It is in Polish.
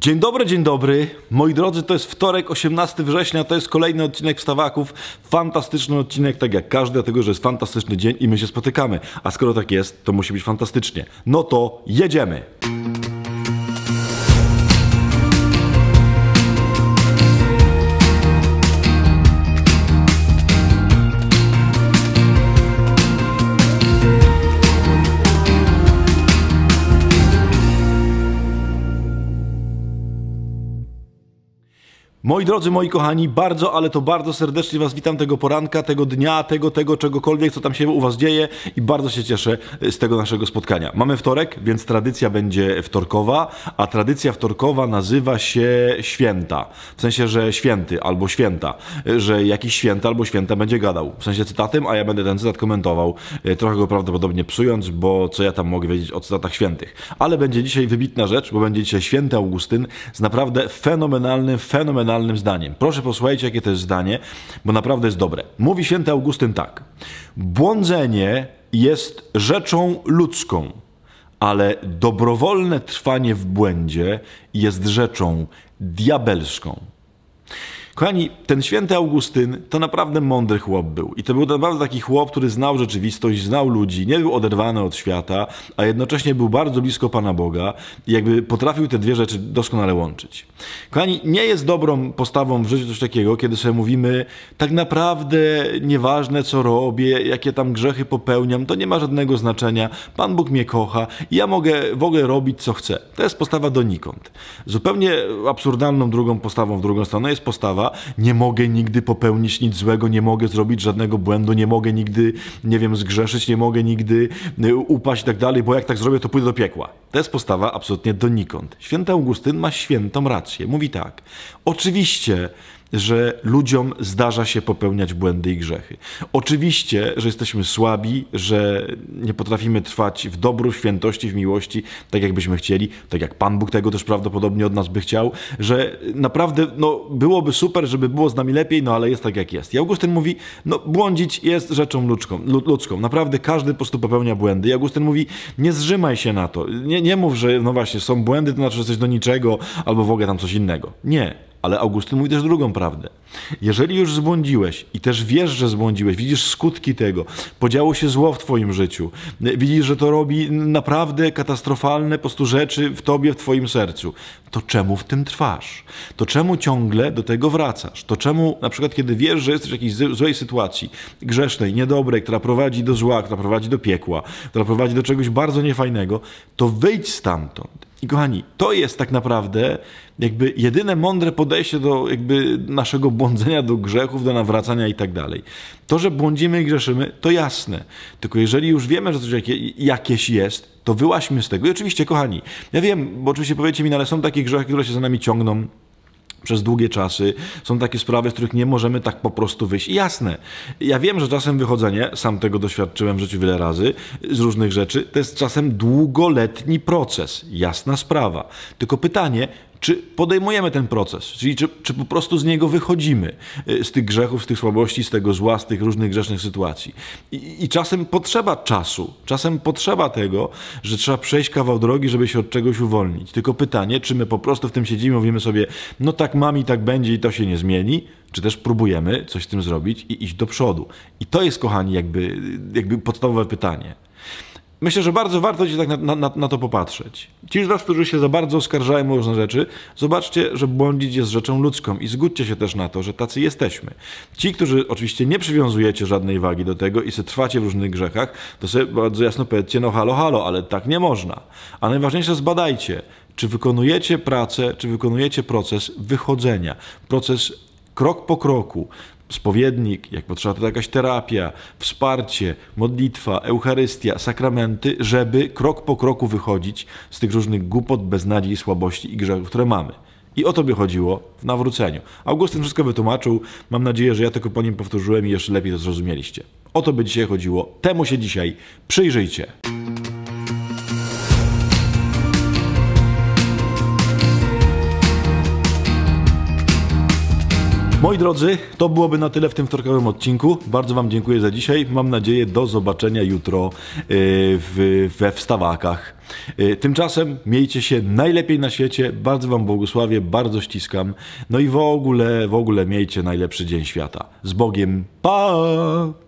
Dzień dobry, dzień dobry. Moi drodzy, to jest wtorek, 18 września, to jest kolejny odcinek Wstawaków. Fantastyczny odcinek, tak jak każdy, dlatego że jest fantastyczny dzień i my się spotykamy. A skoro tak jest, to musi być fantastycznie. No to jedziemy! Moi drodzy, moi kochani, bardzo, ale to bardzo serdecznie Was witam tego poranka, tego dnia, tego, tego, czegokolwiek, co tam się u Was dzieje i bardzo się cieszę e, z tego naszego spotkania. Mamy wtorek, więc tradycja będzie wtorkowa, a tradycja wtorkowa nazywa się święta. W sensie, że święty albo święta, e, że jakiś święty albo święta będzie gadał. W sensie cytatem, a ja będę ten cytat komentował, e, trochę go prawdopodobnie psując, bo co ja tam mogę wiedzieć o cytatach świętych. Ale będzie dzisiaj wybitna rzecz, bo będzie dzisiaj święty Augustyn z naprawdę fenomenalnym, fenomenalnym fenomenalnym zdaniem. Proszę posłuchajcie, jakie to jest zdanie, bo naprawdę jest dobre. Mówi święty Augustyn tak. Błądzenie jest rzeczą ludzką, ale dobrowolne trwanie w błędzie jest rzeczą diabelską. Kochani, ten święty Augustyn to naprawdę mądry chłop był. I to był naprawdę taki chłop, który znał rzeczywistość, znał ludzi, nie był oderwany od świata, a jednocześnie był bardzo blisko Pana Boga i jakby potrafił te dwie rzeczy doskonale łączyć. Kochani, nie jest dobrą postawą w życiu coś takiego, kiedy sobie mówimy, tak naprawdę nieważne co robię, jakie tam grzechy popełniam, to nie ma żadnego znaczenia, Pan Bóg mnie kocha, ja mogę w ogóle robić co chcę. To jest postawa donikąd. Zupełnie absurdalną drugą postawą w drugą stronę jest postawa, nie mogę nigdy popełnić nic złego, nie mogę zrobić żadnego błędu, nie mogę nigdy, nie wiem, zgrzeszyć, nie mogę nigdy y, upaść i tak dalej, bo jak tak zrobię, to pójdę do piekła. To jest postawa absolutnie donikąd. Święty Augustyn ma świętą rację. Mówi tak. Oczywiście że ludziom zdarza się popełniać błędy i grzechy. Oczywiście, że jesteśmy słabi, że nie potrafimy trwać w dobru, w świętości, w miłości, tak jakbyśmy chcieli, tak jak Pan Bóg tego też prawdopodobnie od nas by chciał, że naprawdę no, byłoby super, żeby było z nami lepiej, no ale jest tak jak jest. I Augustyn mówi, no błądzić jest rzeczą ludzką, ludzką. Naprawdę każdy po prostu popełnia błędy. I Augustyn mówi, nie zrzymaj się na to. Nie, nie mów, że no właśnie są błędy, to znaczy, że coś do niczego albo w ogóle tam coś innego. Nie, ale Augustyn mówi też drugą prawdę. Jeżeli już zbłądziłeś i też wiesz, że zbłądziłeś, widzisz skutki tego, podziało się zło w twoim życiu, widzisz, że to robi naprawdę katastrofalne po prostu rzeczy w tobie, w twoim sercu, to czemu w tym trwasz? To czemu ciągle do tego wracasz? To czemu na przykład, kiedy wiesz, że jesteś w jakiejś złej sytuacji, grzesznej, niedobrej, która prowadzi do zła, która prowadzi do piekła, która prowadzi do czegoś bardzo niefajnego, to wyjdź stamtąd i kochani, to jest tak naprawdę jakby jedyne mądre podejście do jakby naszego błądzenia do grzechów, do nawracania i tak dalej. To, że błądzimy i grzeszymy, to jasne. Tylko jeżeli już wiemy, że coś jakieś jest, to wyłaśmy z tego. I oczywiście, kochani, ja wiem, bo oczywiście powiecie mi, no ale są takie grzechy, które się za nami ciągną przez długie czasy. Są takie sprawy, z których nie możemy tak po prostu wyjść. I jasne, ja wiem, że czasem wychodzenie, sam tego doświadczyłem w życiu wiele razy, z różnych rzeczy, to jest czasem długoletni proces. Jasna sprawa. Tylko pytanie, czy podejmujemy ten proces, czyli czy, czy, po prostu z niego wychodzimy, y, z tych grzechów, z tych słabości, z tego zła, z tych różnych grzesznych sytuacji. I, I, czasem potrzeba czasu, czasem potrzeba tego, że trzeba przejść kawał drogi, żeby się od czegoś uwolnić. Tylko pytanie, czy my po prostu w tym siedzimy, mówimy sobie, no tak mam i tak będzie i to się nie zmieni, czy też próbujemy coś z tym zrobić i iść do przodu. I to jest, kochani, jakby, jakby podstawowe pytanie. Myślę, że bardzo warto się tak na, na, na, to popatrzeć. Ci z Was, którzy się za bardzo oskarżają o różne rzeczy, zobaczcie, że błądzić jest rzeczą ludzką i zgódźcie się też na to, że tacy jesteśmy. Ci, którzy oczywiście nie przywiązujecie żadnej wagi do tego i se trwacie w różnych grzechach, to sobie bardzo jasno powiedzcie, no halo, halo, ale tak nie można. A najważniejsze, zbadajcie, czy wykonujecie pracę, czy wykonujecie proces wychodzenia, proces krok po kroku, spowiednik, jak potrzeba to jakaś terapia, wsparcie, modlitwa, Eucharystia, sakramenty, żeby krok po kroku wychodzić z tych różnych głupot, beznadziei, słabości i grzechów, które mamy. I o to by chodziło w nawróceniu. Augustyn wszystko wytłumaczył. Mam nadzieję, że ja tylko po nim powtórzyłem i jeszcze lepiej to zrozumieliście. O to by dzisiaj chodziło. Temu się dzisiaj przyjrzyjcie. Moi drodzy, to byłoby na tyle w tym wtorkowym odcinku. Bardzo Wam dziękuję za dzisiaj. Mam nadzieję do zobaczenia jutro e, w, we wstawakach. E, tymczasem miejcie się najlepiej na świecie. Bardzo Wam błogosławię, bardzo ściskam. No i w ogóle, w ogóle miejcie najlepszy dzień świata. Z Bogiem. Pa!